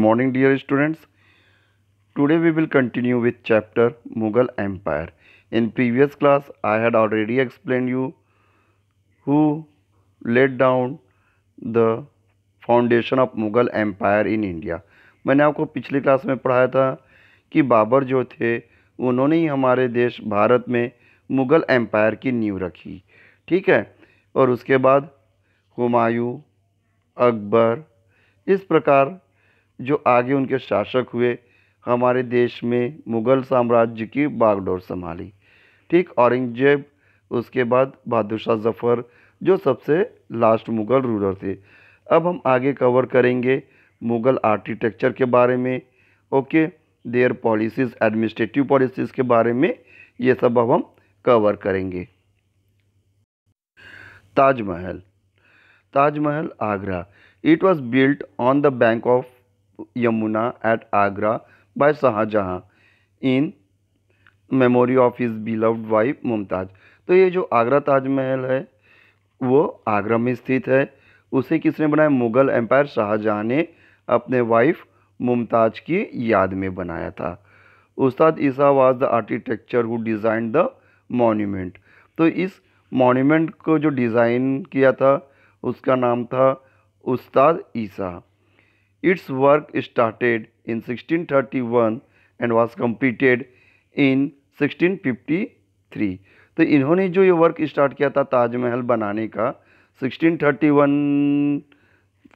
Morning dear students today we will continue with chapter Mughal empire in previous class I had already explain you who let down the foundation of Mughal empire in India मैंने आपको पिछली class में पढ़ाया था कि बाबर जो थे उन्होंने ही हमारे देश भारत में मुगल एम्पायर की नींव रखी ठीक है और उसके बाद हुमायूं अकबर इस प्रकार जो आगे उनके शासक हुए हमारे देश में मुग़ल साम्राज्य की बागडोर संभाली ठीक औरंगजेब उसके बाद बहादुर शाह जफ़र जो सबसे लास्ट मुग़ल रूलर थे अब हम आगे कवर करेंगे मुग़ल आर्किटेक्चर के बारे में okay there policies administrative policies के बारे में ये सब अब हम कवर करेंगे Taj Mahal Taj Mahal Agra it was built on the bank of Yamuna at Agra by Shah Jahan in memory of his beloved wife Mumtaz तो ये जो आगरा ताजमहल है वो आगरा में स्थित है उसे किसने बनाया मुग़ल एम्पायर शाहजहाँ ने अपने वाइफ मुमताज की याद में बनाया था Ustad Isa was the architecture who design the monument तो इस मोन्यूमेंट को जो डिज़ाइन किया था उसका नाम था उस्ताद ईसा Its work started in 1631 and was completed in 1653. तो इन्होंने जो ये वर्क स्टार्ट किया था ताजमहल बनाने का 1631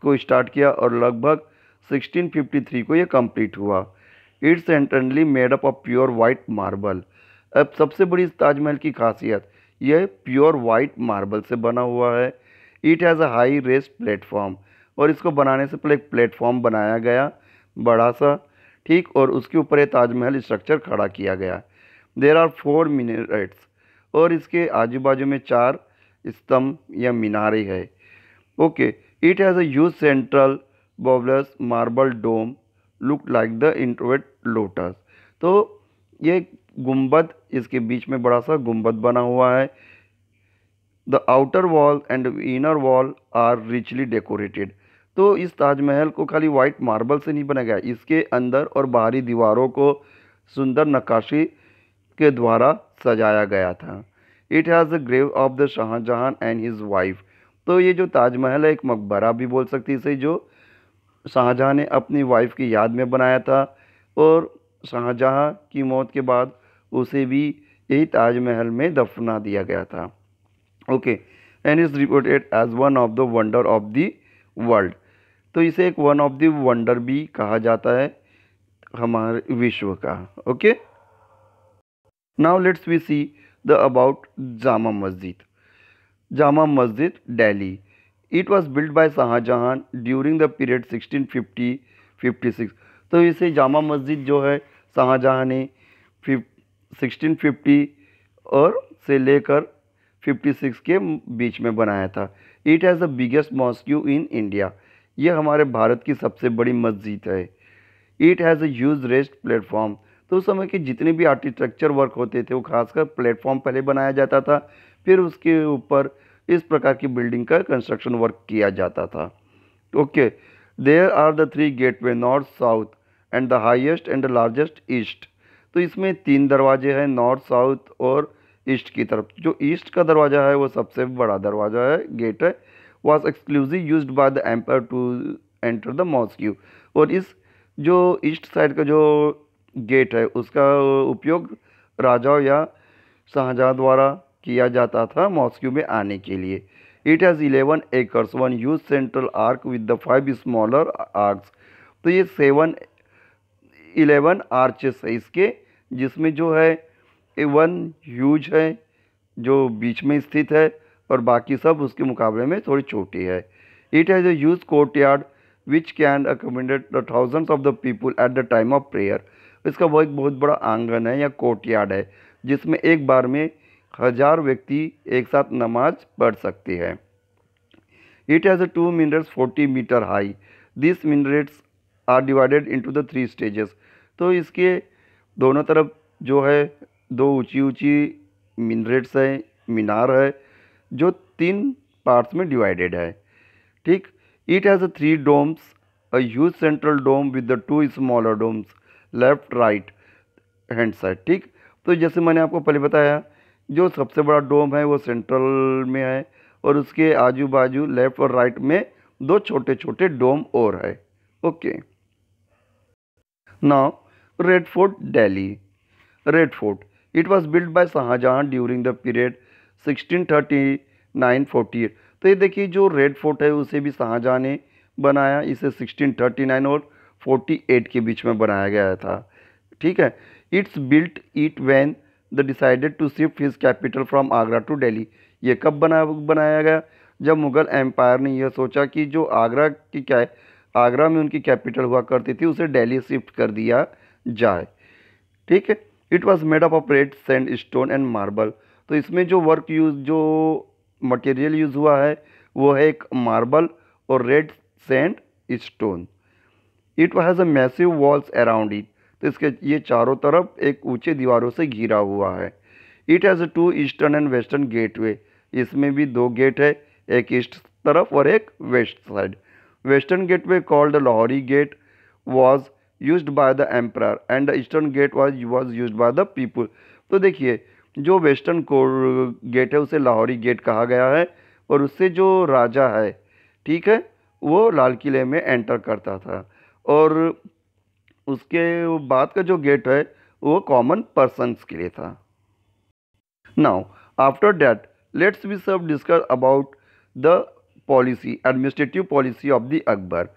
को स्टार्ट किया और लगभग 1653 को ये कंप्लीट हुआ it's entirely made up of pure white marble अब सबसे बड़ी ताजमहल की खासियत यह प्योर वाइट मार्बल से बना हुआ है it has a high raised platform और इसको बनाने से पहले एक प्लेटफॉर्म बनाया गया बड़ा सा ठीक और उसके ऊपर ये ताजमहल स्ट्रक्चर खड़ा किया गया देर आर फोर मिनरेट्स और इसके आजू बाजू में चार स्तंभ या मीनारे है okay it has a central bulbous marble dome look like the inverted lotus तो ये गुम्बद इसके बीच में बड़ा सा गुम्बद बना हुआ है the outer wall and inner wall are richly decorated तो इस ताजमहल को खाली वाइट मार्बल से नहीं बनाया गया इसके अंदर और बाहरी दीवारों को सुंदर नक्काशी के द्वारा सजाया गया था it has the grave of the Shah Jahan and his wife तो ये जो ताजमहल है एक मकबरा भी बोल सकती इसे जो शाहजहाँ ने अपनी वाइफ की याद में बनाया था और शाहजहाँ की मौत के बाद उसे भी यही ताजमहल में दफना दिया गया था okay and is reported as one of the wonder of the world तो इसे एक वन ऑफ दी वंडर भी कहा जाता है हमारे विश्व का okay now let's we see the about Jama Masjid Jama Masjid Delhi it was built by Shah Jahan during the period 1650 56 तो इसे जामा मस्जिद जो है शाहजहाँ ने सिक्सटीन फिफ्टी और से लेकर 56 के बीच में बनाया था it has the biggest mosque in India ये हमारे भारत की सबसे बड़ी मस्जिद है it has a huge raised platform तो उस समय के जितने भी आर्किटेक्चर वर्क होते थे वो खासकर प्लेटफॉर्म पहले बनाया जाता था फिर उसके ऊपर इस प्रकार की बिल्डिंग का कंस्ट्रक्शन वर्क किया जाता था okay there are the three gateway north south and the highest and the largest east तो इसमें तीन दरवाजे हैं नॉर्थ साउथ और ईस्ट की तरफ जो ईस्ट का दरवाज़ा है वो सबसे बड़ा दरवाज़ा है गेट है was exclusive use by the empire to enter the mosque और इस जो ईस्ट साइड का जो गेट है उसका उपयोग राजाओं या शाहजहाँ द्वारा किया जाता था मॉस्क्यू में आने के लिए it has eleven arches one huge central arch with the five smaller arches तो ये सेवन इलेवन आर्चेस है इसके जिसमें जो है वन ह्यूज है जो बीच में स्थित है और बाकी सब उसके मुकाबले में थोड़ी छोटी है it has a huge courtyard which can accommodate the thousands of the people at the time of prayer इसका वो एक बहुत बड़ा आंगन है या कोर्ट यार्ड है जिसमें एक बार में हज़ार व्यक्ति एक साथ नमाज पढ़ सकती है it has a two minarets forty metre high this minarets are divided into the three stages तो इसके दोनों तरफ जो है दो ऊंची ऊंची मिनरेट्स हैं मीनार है जो तीन पार्ट्स में डिवाइडेड है ठीक it has three domes a huge central dome with the two smaller domes left right hand side ठीक तो जैसे मैंने आपको पहले बताया जो सबसे बड़ा डोम है वो सेंट्रल में है और उसके आजू बाजू लेफ्ट और राइट में दो छोटे छोटे डोम और है okay now Red Fort Delhi Red Fort it was built by Shah Jahan during the period sixteen thirty nine forty eight तो ये देखिए जो रेड फोर्ट है उसे भी शाहजहाँ ने बनाया इसे सिक्सटीन थर्टी नाइन और फोर्टी एट के बीच में बनाया गया था ठीक है it's built it when the decided to shift his capital from Agra to Delhi ये कब बना बनाया गया जब मुग़ल एम्पायर ने यह सोचा कि जो आगरा की क्या आगरा में उनकी कैपिटल हुआ करती थी उसे डेली शिफ्ट कर दिया जाए ठीक है it was made up of red sandstone and marble तो इसमें जो वर्क यूज जो मटेरियल यूज़ हुआ है वो है एक मार्बल और red sandstone it has a massive walls around it तो इसके ये चारों तरफ एक ऊंचे दीवारों से घिरा हुआ है it has a two eastern and western gateway इसमें भी दो गेट है एक ईस्ट तरफ और एक west side western gateway called Lahori gate was use by the emperor and eastern gate was was use by the people तो देखिए जो वेस्टर्न कोर गेट है उसे लाहौरी गेट कहा गया है और उससे जो राजा है ठीक है वो लाल किले में एंटर करता था और उसके बाद का जो गेट है वो कॉमन पर्सनस के लिए था now after that let's we सब discuss about the policy administrative policy of the Akbar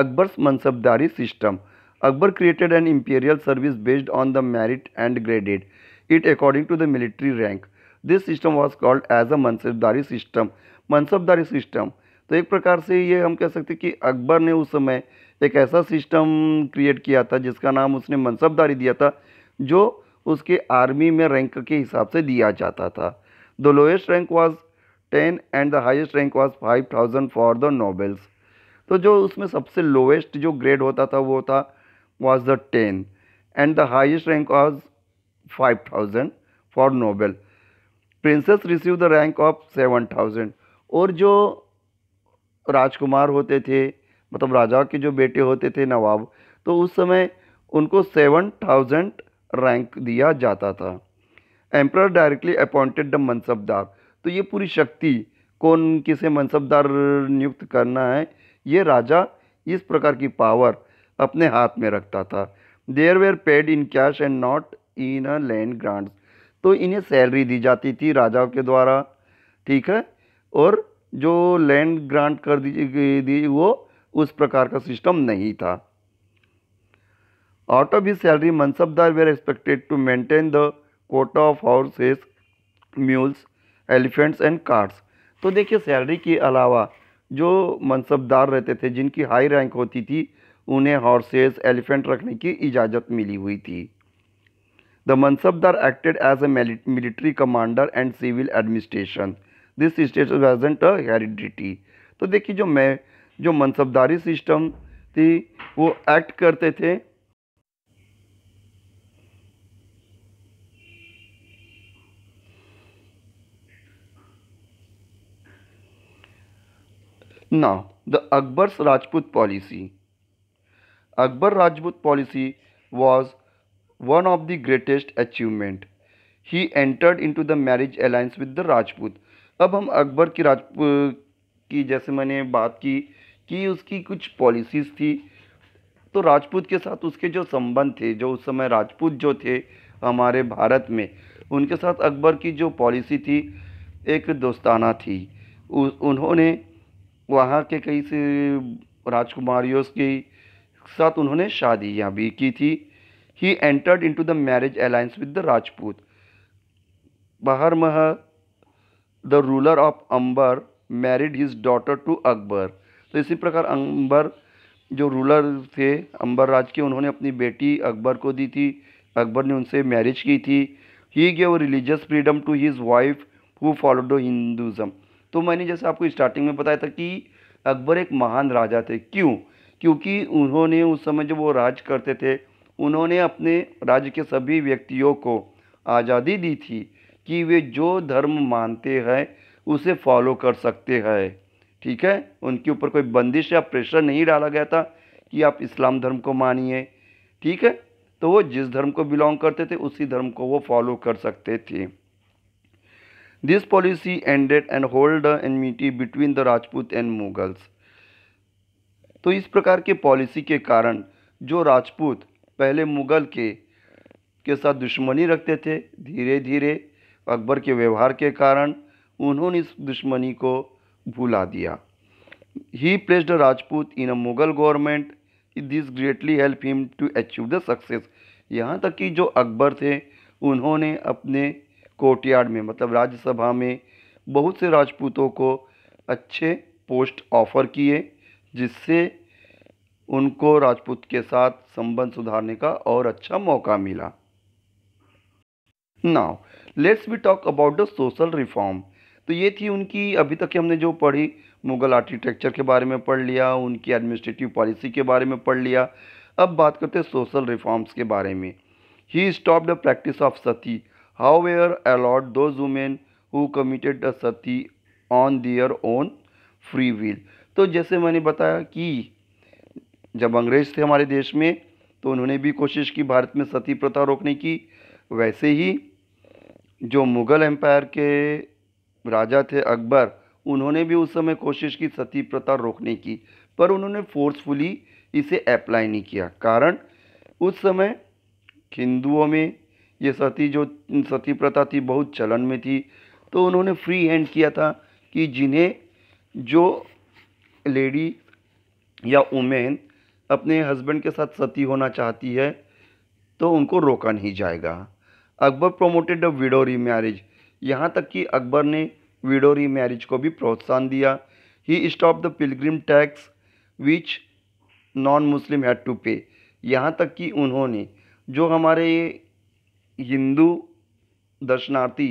Akbar's Mansabdari system Akbar created an imperial service based on the merit and graded it according to the military rank. This system was called as a Mansabdari system. Mansabdari system. तो एक प्रकार से ये हम कह सकते कि अकबर ने उस समय एक ऐसा सिस्टम क्रिएट किया था जिसका नाम उसने मनसबदारी दिया था जो उसके आर्मी में रैंक के हिसाब से दिया जाता था the lowest rank was ten and the highest rank was five thousand for the nobles तो जो उसमें सबसे लोएस्ट जो ग्रेड होता था वो था was the ten and the highest rank was 5000 for noble princes receive the rank of 7000 और जो राजकुमार होते थे मतलब राजा के जो बेटे होते थे नवाब तो उस समय उनको 7000 रैंक दिया जाता था emperor directly appointed the mansabdar तो ये पूरी शक्ति कौन किसे मनसबदार नियुक्त करना है ये राजा इस प्रकार की पावर अपने हाथ में रखता था there were paid in cash and not in a land grants तो इन्हें सैलरी दी जाती थी राजाओं के द्वारा ठीक है और जो लैंड ग्रांट कर दी दी वो उस प्रकार का सिस्टम नहीं था out of salary mansabdar were expected to maintain the quota of horses mules elephants and carts तो देखिए सैलरी के अलावा जो मनसबदार रहते थे जिनकी हाई रैंक होती थी उन्हें हॉर्सेस एलिफेंट रखने की इजाज़त मिली हुई थी the mansabdar acted as a military commander and civil administration this state present a heredity तो देखिए जो मैं जो मनसबदारी सिस्टम थी वो एक्ट करते थे ना the Akbar Rajput policy Akbar Rajput policy was one of the greatest achievement. He entered into the marriage alliance with the Rajput अब हम अकबर की राजपूत की जैसे मैंने बात की कि उसकी कुछ पॉलिसीज़ थी तो राजपूत के साथ उसके जो संबंध थे जो उस समय राजपूत जो थे हमारे भारत में उनके साथ अकबर की जो पॉलिसी थी एक दोस्ताना थी उन्होंने वहाँ के कई से राजकुमारियों के साथ उन्होंने शादियाँ भी की थी he he entered the marriage alliance with the Rajput Rajput. मह the ruler of Amber married his daughter to Akbar तो इसी प्रकार अंबर जो रूलर थे अंबर राज के उन्होंने अपनी बेटी अकबर को दी थी अकबर ने उनसे मैरिज की थी he gave religious freedom to his wife who follow the Hinduism तो मैंने जैसे आपको स्टार्टिंग में बताया था कि अकबर एक महान राजा थे क्यों क्योंकि उन्होंने उस समय जब वो राज करते थे उन्होंने अपने राज्य के सभी व्यक्तियों को आज़ादी दी थी कि वे जो धर्म मानते हैं उसे फॉलो कर सकते हैं ठीक है उनके ऊपर कोई बंदिश या प्रेशर नहीं डाला गया था कि आप इस्लाम धर्म को मानिए ठीक है तो वो जिस धर्म को बिलोंग करते थे उसी धर्म को वो फॉलो कर सकते थे this policy ended end old enmity between the Rajput and Mughals तो इस प्रकार के पॉलिसी के कारण जो राजपूत पहले मुग़ल के के साथ दुश्मनी रखते थे धीरे धीरे अकबर के व्यवहार के कारण उन्होंने इस दुश्मनी को भुला दिया he placed Rajput in a Mughal government this greatly help him to achieve the success यहाँ तक कि जो अकबर थे उन्होंने अपने कोर्टयार्ड में मतलब राज्यसभा में बहुत से राजपूतों को अच्छे पोस्ट ऑफर किए जिससे उनको राजपूत के साथ संबंध सुधारने का और अच्छा मौका मिला now let's be talk about the social reform तो ये थी उनकी अभी तक हमने जो पढ़ी मुगल आर्किटेक्चर के बारे में पढ़ लिया उनकी एडमिनिस्ट्रेटिव पॉलिसी के बारे में पढ़ लिया अब बात करते हैं सोशल रिफॉर्म्स के बारे में he stop the practice of sati how were allowed those women who committed the sati on their own free will तो जैसे मैंने बताया कि जब अंग्रेज़ थे हमारे देश में तो उन्होंने भी कोशिश की भारत में सती प्रथा रोकने की वैसे ही जो मुग़ल एम्पायर के राजा थे अकबर उन्होंने भी उस समय कोशिश की सती प्रथा रोकने की पर उन्होंने फोर्सफुली इसे अप्लाई नहीं किया कारण उस समय हिंदुओं में ये सती जो सती प्रथा थी बहुत चलन में थी तो उन्होंने फ्री हैंड किया था कि जिन्हें जो लेडी या वुमेन अपने हस्बैंड के साथ सती होना चाहती है तो उनको रोका नहीं जाएगा Akbar promoted a widow remarriage यहाँ तक कि अकबर ने विडो री मैरिज को भी प्रोत्साहन दिया he stop the pilgrim tax which non Muslim had to pay यहाँ तक कि उन्होंने जो हमारे हिंदू दर्शनार्थी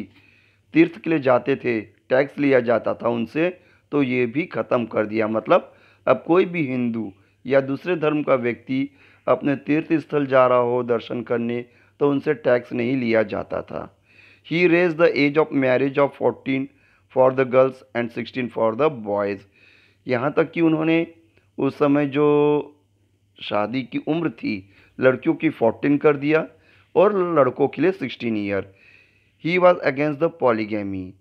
तीर्थ के लिए जाते थे टैक्स लिया जाता था उनसे तो ये भी ख़त्म कर दिया मतलब अब कोई भी हिंदू या दूसरे धर्म का व्यक्ति अपने तीर्थ स्थल जा रहा हो दर्शन करने तो उनसे टैक्स नहीं लिया जाता था he raise the age of marriage of fourteen for the girls and sixteen for the boys यहाँ तक कि उन्होंने उस समय जो शादी की उम्र थी लड़कियों की फोर्टीन कर दिया और लड़कों के लिए sixteen year he was against the polygamy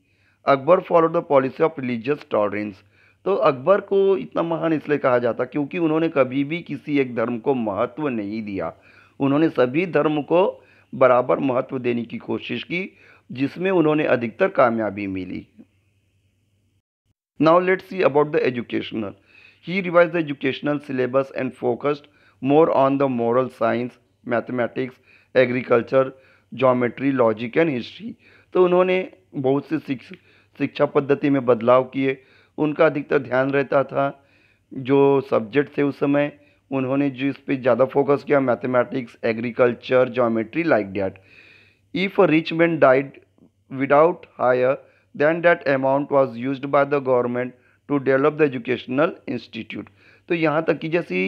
Akbar follow the policy of religious tolerance तो अकबर को इतना महान इसलिए कहा जाता क्योंकि उन्होंने कभी भी किसी एक धर्म को महत्व नहीं दिया उन्होंने सभी धर्म को बराबर महत्व देने की कोशिश की जिसमें उन्होंने अधिकतर कामयाबी मिली now let's see about the educational he revise the educational syllabus and focused more on the moral science mathematics agriculture geometry logic and history तो उन्होंने बहुत से शिक्षा पद्धति में बदलाव किए उनका अधिकतर ध्यान रहता था जो सब्जेक्ट थे उस समय उन्होंने जिस पे ज़्यादा फोकस किया mathematics agriculture geometry like that if a rich man died without heir then that amount was use by the government to develop the educational institute तो यहाँ तक कि जैसी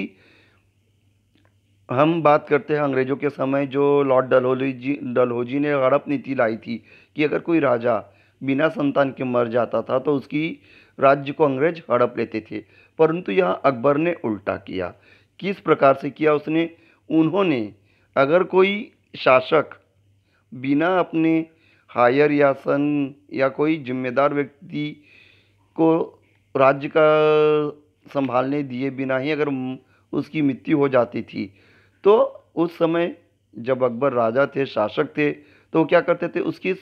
हम बात करते हैं अंग्रेज़ों के समय जो लॉर्ड डलहोली जी डलहोजी ने हड़प नीति लाई थी कि अगर कोई राजा बिना संतान के मर जाता था तो उसकी राज्य को अंग्रेज हड़प लेते थे परंतु यहाँ अकबर ने उल्टा किया किस प्रकार से किया उसने उन्होंने अगर कोई शासक बिना अपने हायर या सन या कोई जिम्मेदार व्यक्ति को राज्य का संभालने दिए बिना ही अगर उसकी मृत्यु हो जाती थी तो उस समय जब अकबर राजा थे शासक थे तो क्या करते थे उसकी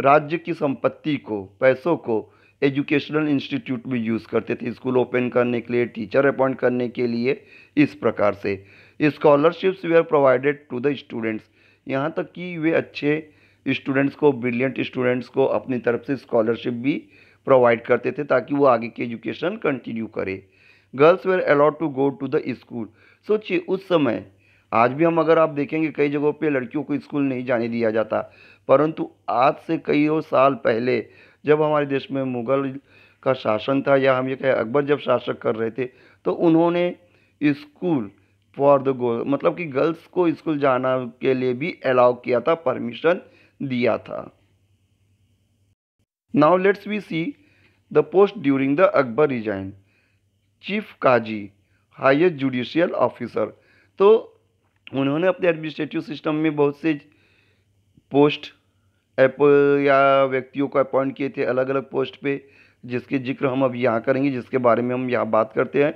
राज्य की संपत्ति को पैसों को एजुकेशनल इंस्टीट्यूट में यूज़ करते थे स्कूल ओपन करने के लिए टीचर अपॉइंट करने के लिए इस प्रकार से scholarships they are provided to the students यहाँ तक कि वे अच्छे स्टूडेंट्स को ब्रिलियंट स्टूडेंट्स को अपनी तरफ से स्कॉलरशिप भी प्रोवाइड करते थे ताकि वो आगे की एजुकेशन कंटिन्यू करे girls were allowed to go to the school सोचिए उस समय आज भी हम अगर आप देखेंगे कई जगहों पे लड़कियों को स्कूल नहीं जाने दिया जाता परंतु आज से कई साल पहले जब हमारे देश में मुग़ल का शासन था या हम ये कहें अकबर जब शासक कर रहे थे तो उन्होंने स्कूल फॉर द गर्ल मतलब कि गर्ल्स को स्कूल जाना के लिए भी अलाउ किया था परमिशन दिया था now let's we see the post during the Akbar reign chief qazi highest judicial officer तो उन्होंने अपने एडमिनिस्ट्रेटिव सिस्टम में बहुत से पोस्ट ऐप या व्यक्तियों को अपॉइंट किए थे अलग अलग पोस्ट पे जिसके जिक्र हम अब यहाँ करेंगे जिसके बारे में हम यहाँ बात करते हैं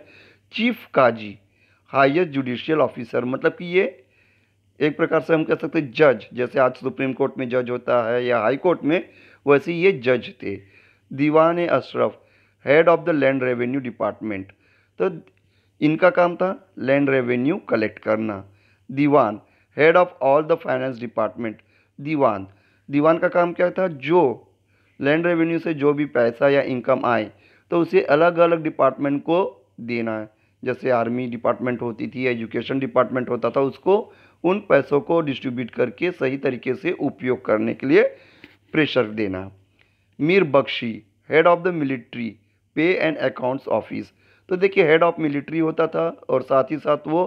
chief qazi highest judicial officer मतलब कि ये एक प्रकार से हम कह सकते हैं जज जैसे आज सुप्रीम कोर्ट में जज होता है या हाई कोर्ट में वैसे ये जज थे diwan Ashraf head of the land revenue department तो इनका काम था लैंड रेवेन्यू कलेक्ट करना diwan head of all the finance department diwan diwan का काम क्या था जो लैंड रेवेन्यू से जो भी पैसा या इनकम आए तो उसे अलग अलग डिपार्टमेंट को देना है जैसे आर्मी डिपार्टमेंट होती थी एजुकेशन डिपार्टमेंट होता था उसको उन पैसों को डिस्ट्रीब्यूट करके सही तरीके से उपयोग करने के लिए प्रेशर देना Mir Bakshi head of the military pay and accounts office तो देखिए हेड ऑफ मिलिट्री होता था और साथ ही साथ वो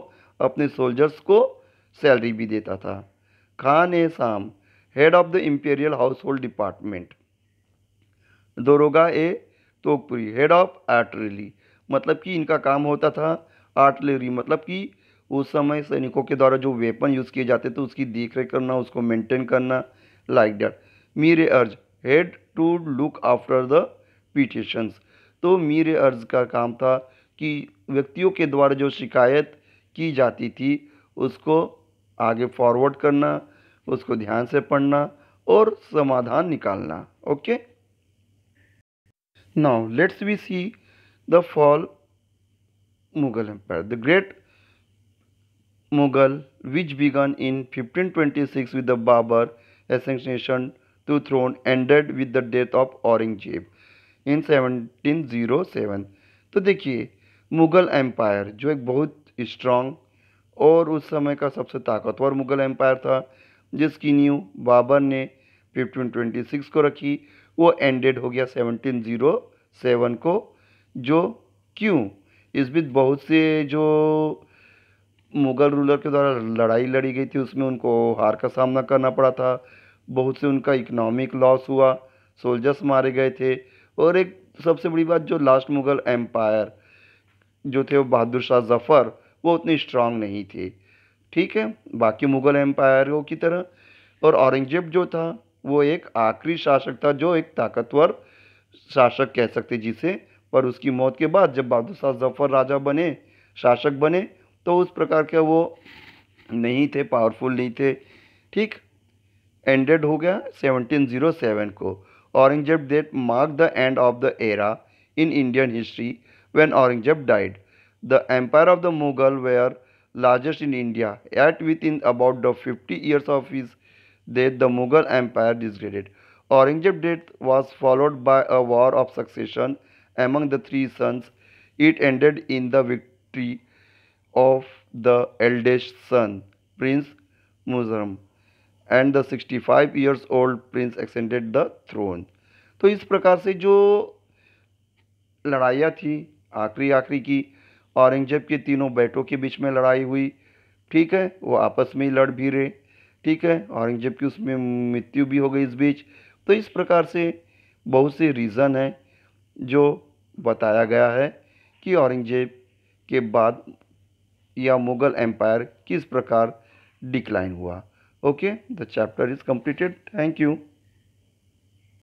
अपने सोल्जर्स को सैलरी भी देता था खान ए शाम head of the imperial household department Daroga ए तोकपुरी हेड ऑफ आर्टिलरी मतलब कि इनका काम होता था आर्टिलरी मतलब कि उस समय सैनिकों के द्वारा जो वेपन यूज़ किए जाते थे उसकी देख रेख करना उसको मेंटेन करना like that Mir Arz head to look after the petitions तो मीरे अर्ज का काम था कि व्यक्तियों के द्वारा जो शिकायत की जाती थी उसको आगे फॉरवर्ड करना उसको ध्यान से पढ़ना और समाधान निकालना okay now let's we see the fall Mughal empire the great Mughal which began in 1526 with the Babur ascension to throne ended with the death of Aurangzeb in 1707 तो देखिए मुग़ल एम्पायर जो एक बहुत स्ट्रांग और उस समय का सबसे ताकतवर मुग़ल एम्पायर था जिसकी नींव बाबर ने 1526 को रखी वो एंडेड हो गया 1707 को जो क्यों इस बीच बहुत से जो मुग़ल रूलर के द्वारा लड़ाई लड़ी गई थी उसमें उनको हार का सामना करना पड़ा था बहुत से उनका इकोनॉमिक लॉस हुआ सोल्जर्स मारे गए थे और एक सबसे बड़ी बात जो लास्ट मुग़ल एम्पायर जो थे वो बहादुर शाह जफ़र वो उतने स्ट्रांग नहीं थे ठीक है बाकी मुग़ल एम्पायरों की तरह और औरंगज़ेब जो था वो एक आखिरी शासक था जो एक ताकतवर शासक कह सकते जिसे पर उसकी मौत के बाद जब बहादुर जफ़र राजा बने शासक बने तो उस प्रकार के वो नहीं थे पावरफुल नहीं थे ठीक एंडेड हो गया 1707 को Aurangzeb date mark the end of the era in Indian history when Aurangzeb died the empire of the Mughal were largest in India. Yet within about the 50 years of his death, the Mughal Empire degraded. Aurangzeb's death was followed by a war of succession among the three sons. It ended in the victory of the eldest son, Prince Muzram, and the 65 years old prince ascended the throne. So, इस प्रकार से जो लड़ाइयाँ थी आखिरी आखिरी की औरंगजेब के तीनों बेटों के बीच में लड़ाई हुई ठीक है वो आपस में ही लड़ भी रहे ठीक है औरंगजेब की उसमें मृत्यु भी हो गई इस बीच तो इस प्रकार से बहुत से रीज़न हैं जो बताया गया है कि औरंगजेब के बाद या मुग़ल एम्पायर किस प्रकार डिक्लाइन हुआ okay the chapter is completed thank you